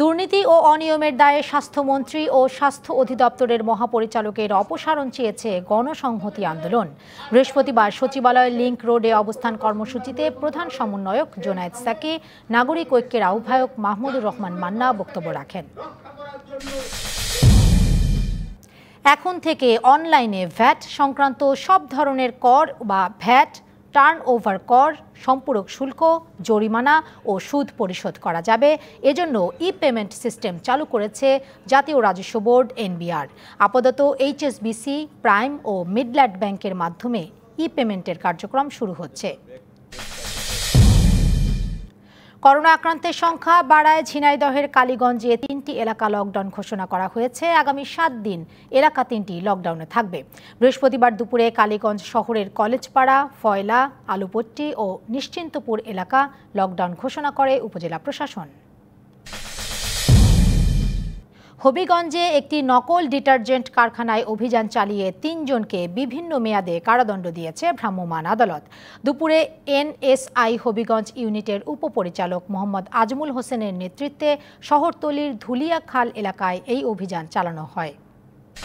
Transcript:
দুর্নীতি ও অনিয়মের দায়ে স্বাস্থ্যমন্ত্রী ও স্বাস্থ্য অধিদপ্তরের মহাপরিচালকের অপসারণ চেয়েছে গণসংহতি আন্দোলন বৃহস্পতিবার সচিবালয় লিংক রোডে অবস্থান কর্মসূচিতে প্রধান সমন্বয়ক জোনায়দ সাকি নাগরিক ঐক্যের আহ্বায়ক মাহমুদুর রহমান মান্না বক্তব্য রাখেন এখন থেকে অনলাইনে ভ্যাট সংক্রান্ত সব ধরনের কর বা ভ্যাট টার্ন ওভার কর সম্পূরক শুল্ক জরিমানা ও সুদ পরিশোধ করা যাবে এজন্য ই পেমেন্ট সিস্টেম চালু করেছে জাতীয় রাজস্ব বোর্ড এনবিআর আপাতত এইচএসবিসি প্রাইম ও মিডল্যান্ড ব্যাংকের মাধ্যমে ই পেমেন্টের কার্যক্রম শুরু হচ্ছে করোনা আক্রান্তের সংখ্যা বাড়ায় ঝিনাইদহের কালীগঞ্জে তিনটি এলাকা লকডাউন ঘোষণা করা হয়েছে আগামী সাত দিন এলাকা তিনটি লকডাউনে থাকবে বৃহস্পতিবার দুপুরে কালীগঞ্জ শহরের কলেজপাড়া ফয়লা আলুপট্টি ও নিশ্চিন্তপুর এলাকা লকডাউন ঘোষণা করে উপজেলা প্রশাসন হবিগঞ্জে একটি নকল ডিটারজেন্ট কারখানায় অভিযান চালিয়ে তিনজনকে বিভিন্ন মেয়াদে কারাদণ্ড দিয়েছে ভ্রাম্যমাণ আদালত দুপুরে এনএসআই হবিগঞ্জ ইউনিটের উপপরিচালক মোহাম্মদ আজমুল হোসেনের নেতৃত্বে শহরতলির ধুলিয়াখাল এলাকায় এই অভিযান চালানো হয়